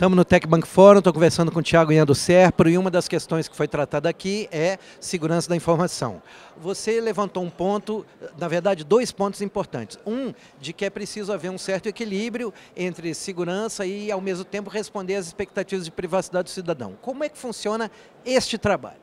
Estamos no TecBank Forum, estou conversando com o Tiago Ian do Serpro e uma das questões que foi tratada aqui é segurança da informação. Você levantou um ponto, na verdade dois pontos importantes. Um, de que é preciso haver um certo equilíbrio entre segurança e ao mesmo tempo responder às expectativas de privacidade do cidadão. Como é que funciona este trabalho?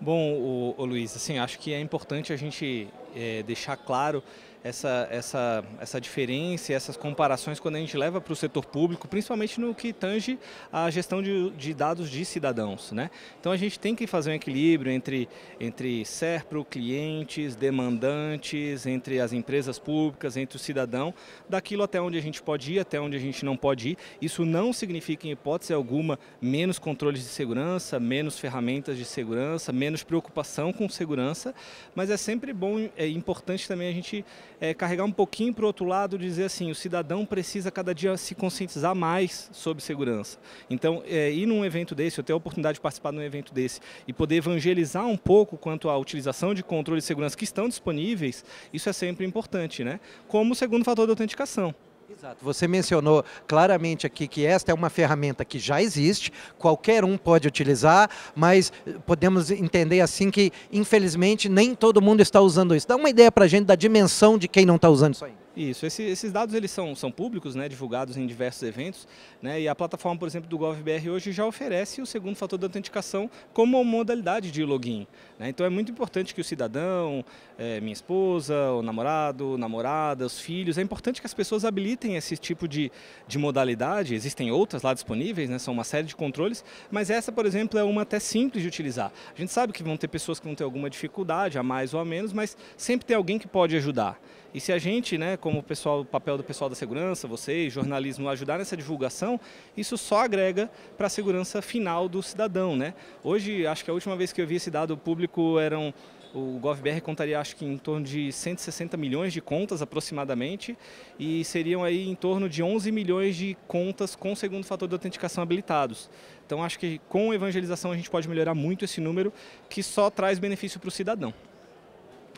Bom, o, o Luiz, assim, acho que é importante a gente é, deixar claro essa, essa, essa diferença essas comparações quando a gente leva para o setor público, principalmente no que tange a gestão de, de, dados de cidadãos. Né? Então a gente tem que fazer um equilíbrio entre, entre SERPRO, clientes, demandantes, entre as empresas públicas, entre o cidadão, daquilo até onde a gente pode ir, até onde a gente não pode ir. Isso não significa, em hipótese alguma, menos controles de segurança, menos ferramentas de segurança, menos preocupação com segurança, mas é sempre bom é importante também a gente é, carregar um pouquinho para o outro lado, dizer assim, o cidadão precisa cada dia se conscientizar mais sobre segurança. Então, é, ir num evento desse, eu ter a oportunidade de participar de um evento desse e poder evangelizar um pouco quanto à utilização de controles de segurança que estão disponíveis, isso é sempre importante, né? Como o segundo fator de autenticação. Exato. Você mencionou claramente aqui que esta é uma ferramenta que já existe, qualquer um pode utilizar, mas podemos entender assim que, infelizmente, nem todo mundo está usando isso. Dá uma ideia para a gente da dimensão de quem não está usando isso ainda. Isso, Esse, esses dados eles são, são públicos, né, divulgados em diversos eventos, né, e a plataforma, por exemplo, do GovBR hoje já oferece o segundo fator de autenticação como modalidade de login. Né, então é muito importante que o cidadão, é, minha esposa, o namorado, namorada, os filhos, é importante que as pessoas habilitem esse tipo de, de modalidade, existem outras lá disponíveis, né, são uma série de controles, mas essa, por exemplo, é uma até simples de utilizar. A gente sabe que vão ter pessoas que vão ter alguma dificuldade, a mais ou a menos, mas sempre tem alguém que pode ajudar. E se a gente, né, como o pessoal, o papel do pessoal da segurança, vocês, jornalismo, ajudar nessa divulgação, isso só agrega para a segurança final do cidadão, né? Hoje, acho que a última vez que eu vi esse dado público eram o GovBR contaria acho que em torno de 160 milhões de contas aproximadamente e seriam aí em torno de 11 milhões de contas com segundo fator de autenticação habilitados. Então acho que com evangelização a gente pode melhorar muito esse número que só traz benefício para o cidadão.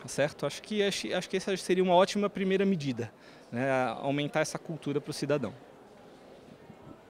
Tá certo? Acho que, acho que essa seria uma ótima primeira medida, né? aumentar essa cultura para o cidadão.